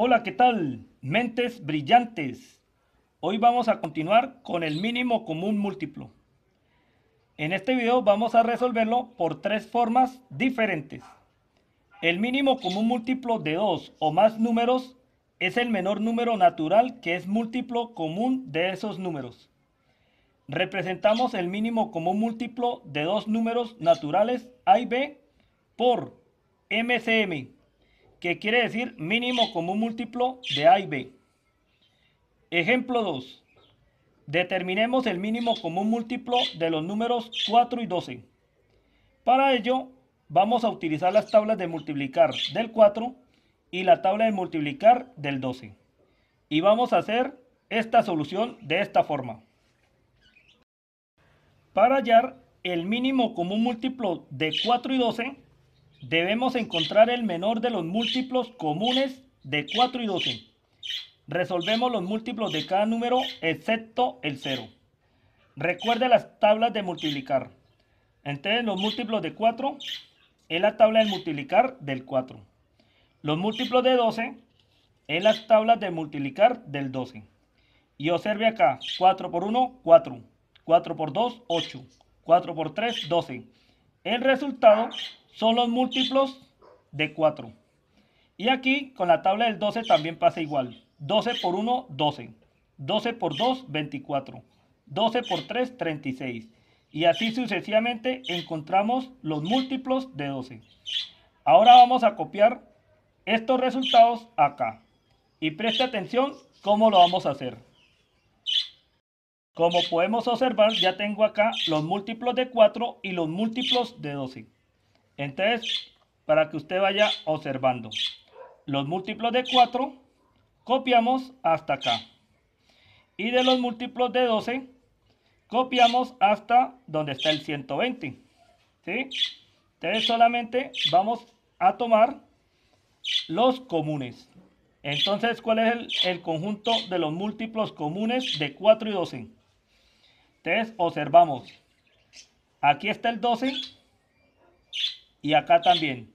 Hola, ¿qué tal? Mentes brillantes. Hoy vamos a continuar con el mínimo común múltiplo. En este video vamos a resolverlo por tres formas diferentes. El mínimo común múltiplo de dos o más números es el menor número natural que es múltiplo común de esos números. Representamos el mínimo común múltiplo de dos números naturales A y B por MCM que quiere decir mínimo Común múltiplo de A y B. Ejemplo 2. Determinemos el mínimo Común múltiplo de los números 4 y 12. Para ello, vamos a utilizar las tablas de multiplicar del 4 y la tabla de multiplicar del 12. Y vamos a hacer esta solución de esta forma. Para hallar el mínimo común múltiplo de 4 y 12, debemos encontrar el menor de los múltiplos comunes de 4 y 12. Resolvemos los múltiplos de cada número excepto el 0. Recuerde las tablas de multiplicar. Entonces los múltiplos de 4 es la tabla de multiplicar del 4. Los múltiplos de 12 es las tablas de multiplicar del 12. Y observe acá, 4 por 1, 4. 4 por 2, 8. 4 por 3, 12. El resultado son los múltiplos de 4. Y aquí con la tabla del 12 también pasa igual. 12 por 1, 12. 12 por 2, 24. 12 por 3, 36. Y así sucesivamente encontramos los múltiplos de 12. Ahora vamos a copiar estos resultados acá. Y preste atención cómo lo vamos a hacer. Como podemos observar, ya tengo acá los múltiplos de 4 y los múltiplos de 12. Entonces, para que usted vaya observando, los múltiplos de 4 copiamos hasta acá. Y de los múltiplos de 12 copiamos hasta donde está el 120. ¿sí? Entonces solamente vamos a tomar los comunes. Entonces, ¿cuál es el, el, conjunto de los múltiplos comunes de 4 y 12? Entonces, observamos. Aquí está el 12 y acá también.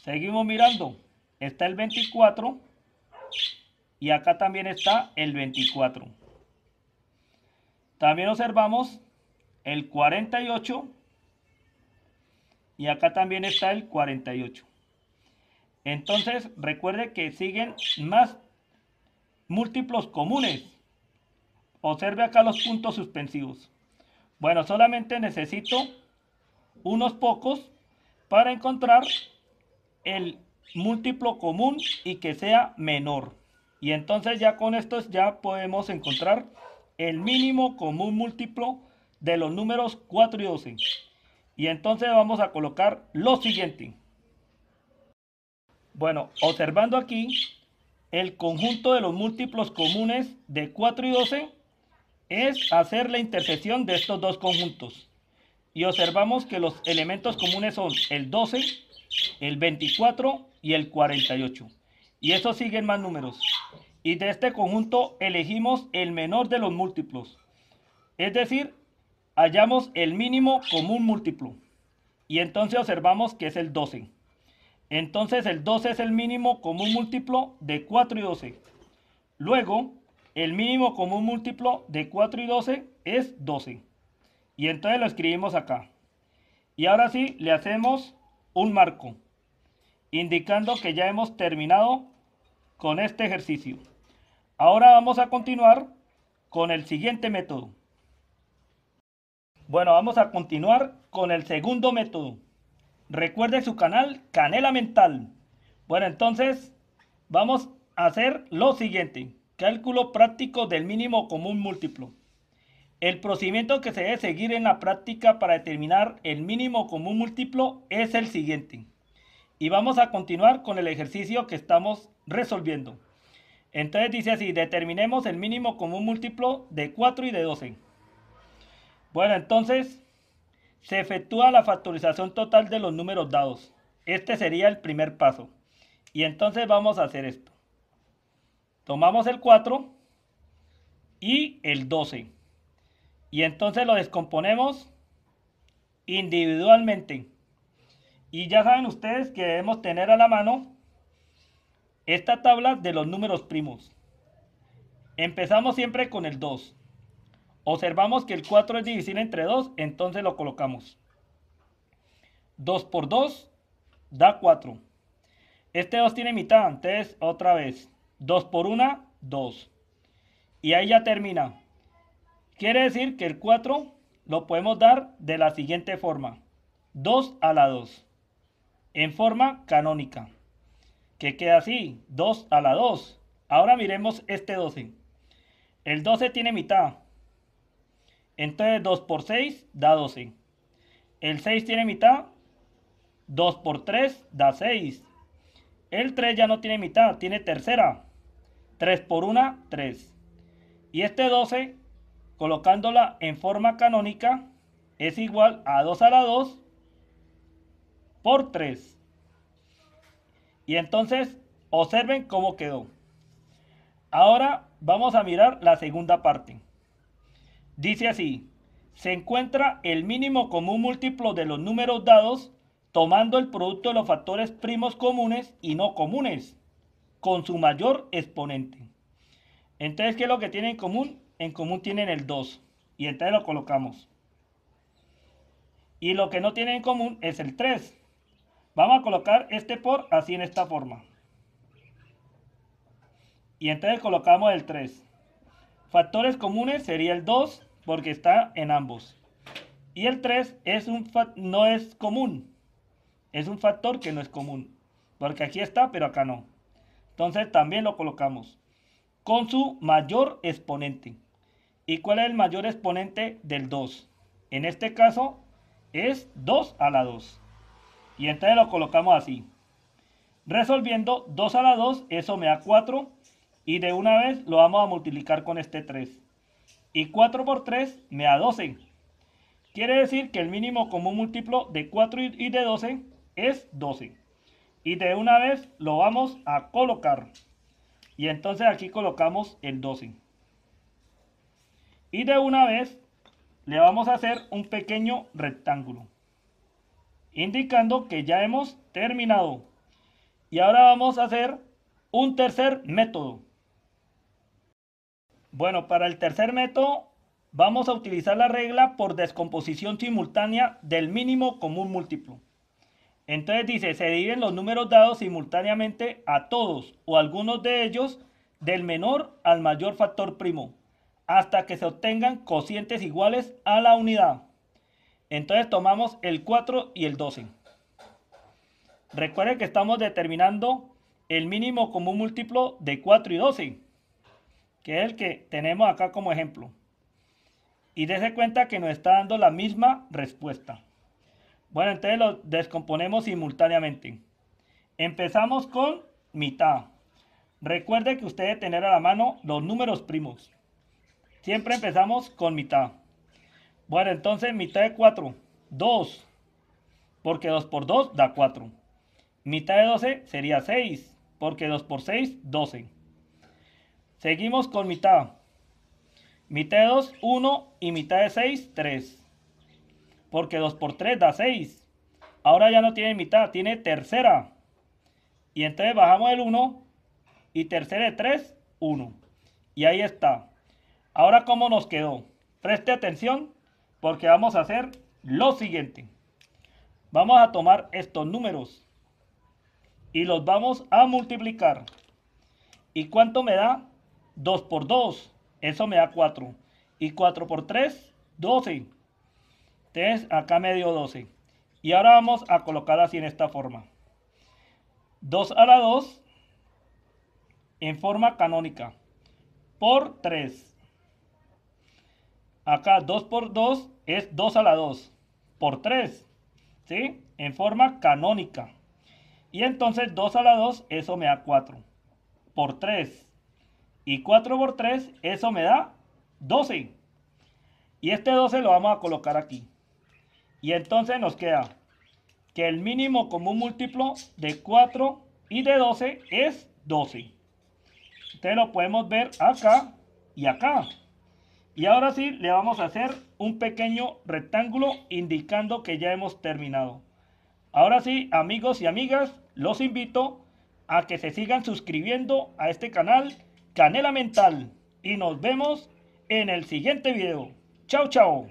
Seguimos mirando. Está el 24. Y acá también está el 24. También observamos el 48. Y acá también está el 48. Entonces, recuerde que siguen más múltiplos comunes. Observe acá los puntos suspensivos. Bueno, solamente necesito unos pocos para encontrar el múltiplo común y que sea menor. Y entonces ya con estos ya podemos encontrar el mínimo común múltiplo de los números 4 y 12. Y entonces vamos a colocar lo siguiente. Bueno, observando aquí, el conjunto de los múltiplos comunes de 4 y 12 es hacer la intersección de estos dos conjuntos y observamos que los elementos comunes son el 12, el 24 y el 48. Y esos siguen más números. Y de este conjunto elegimos el menor de los múltiplos. Es decir, hallamos el mínimo común múltiplo. Y entonces observamos que es el 12. Entonces el 12 es el mínimo común múltiplo de 4 y 12. Luego, el mínimo común múltiplo de 4 y 12 es 12. Y entonces lo escribimos acá. Y ahora sí, le hacemos un marco, indicando que ya hemos terminado con este ejercicio. Ahora vamos a continuar con el siguiente método. Bueno, vamos a continuar con el segundo método. Recuerde su canal Canela Mental. Bueno, entonces vamos a hacer lo siguiente. Cálculo práctico del mínimo común múltiplo. El procedimiento que se debe seguir en la práctica para determinar el mínimo común múltiplo es el siguiente. Y vamos a continuar con el ejercicio que estamos resolviendo. Entonces dice así, determinemos el mínimo común múltiplo de 4 y de 12. Bueno, entonces se efectúa la factorización total de los números dados. Este sería el primer paso. Y entonces vamos a hacer esto. Tomamos el 4 y el 12. Y entonces lo descomponemos individualmente. Y ya saben ustedes que debemos tener a la mano esta tabla de los números primos. Empezamos siempre con el 2. Observamos que el 4 es divisible entre 2, entonces lo colocamos. 2 por 2 da 4. Este 2 tiene mitad, entonces otra vez. 2 por 1, 2. Y ahí ya termina. Quiere decir que el 4 lo podemos dar de la siguiente forma. 2 a la 2. En forma canónica. Que queda así. 2 a la 2. Ahora miremos este 12. El 12 tiene mitad. Entonces 2 por 6 da 12. El 6 tiene mitad. 2 por 3 da 6. El 3 ya no tiene mitad, tiene tercera. 3 por 1, 3. Y este 12 colocándola en forma canónica, es igual a 2 a la 2 por 3. Y entonces, observen cómo quedó. Ahora vamos a mirar la segunda parte. Dice así, se encuentra el mínimo común múltiplo de los números dados tomando el producto de los factores primos comunes y no comunes con su mayor exponente. Entonces, ¿qué es lo que tiene en común? en común tienen el 2 y entonces lo colocamos. Y lo que no tienen en común es el 3. Vamos a colocar este por así en esta forma. Y entonces colocamos el 3. Factores comunes sería el 2 porque está en ambos. Y el 3 es un no es común. Es un factor que no es común. Porque aquí está, pero acá no. Entonces también lo colocamos con su mayor exponente. ¿Y cuál es el mayor exponente del 2? En este caso es 2 a la 2. Y entonces lo colocamos así. Resolviendo 2 a la 2, eso me da 4. Y de una vez lo vamos a multiplicar con este 3. Y 4 por 3 me da 12. Quiere decir que el mínimo común múltiplo de 4 y de 12 es 12. Y de una vez lo vamos a colocar. Y entonces aquí colocamos el 12. Y de una vez le vamos a hacer un pequeño rectángulo. Indicando que ya hemos terminado. Y ahora vamos a hacer un tercer método. Bueno, para el tercer método vamos a utilizar la regla por descomposición simultánea del mínimo común múltiplo. Entonces dice, se dividen los números dados simultáneamente a todos o algunos de ellos del menor al mayor factor primo hasta que se obtengan cocientes iguales a la unidad. Entonces tomamos el 4 y el 12. Recuerde que estamos determinando el mínimo común múltiplo de 4 y 12, que es el que tenemos acá como ejemplo. Y dése cuenta que nos está dando la misma respuesta. Bueno, entonces lo descomponemos simultáneamente. Empezamos con mitad. Recuerde que ustedes tener a la mano los números primos. Siempre empezamos con mitad. Bueno, entonces mitad de 4, 2. Porque 2 por 2 da 4. Mitad de 12 sería 6. Porque 2 por 6, 12. Seguimos con mitad. Mitad de 2, 1. Y mitad de 6, 3. Porque 2 por 3 da 6. Ahora ya no tiene mitad, tiene tercera. Y entonces bajamos el 1. Y tercera de 3, 1. Y ahí está. Ahora, ¿cómo nos quedó? Preste atención porque vamos a hacer lo siguiente. Vamos a tomar estos números y los vamos a multiplicar. ¿Y cuánto me da? 2 por 2, eso me da 4. Y 4 por 3, 12. Entonces, acá me dio 12. Y ahora vamos a colocar así en esta forma. 2 a la 2 en forma canónica por 3 Acá 2 por 2 es 2 a la 2 por 3, ¿sí? En forma canónica. Y entonces 2 a la 2, eso me da 4 por 3. Y 4 por 3, eso me da 12. Y este 12 lo vamos a colocar aquí. Y entonces nos queda que el mínimo común múltiplo de 4 y de 12 es 12. Entonces lo podemos ver acá y acá. Y ahora sí, le vamos a hacer un pequeño rectángulo indicando que ya hemos terminado. Ahora sí, amigos y amigas, los invito a que se sigan suscribiendo a este canal Canela Mental. Y nos vemos en el siguiente video. Chao, chao.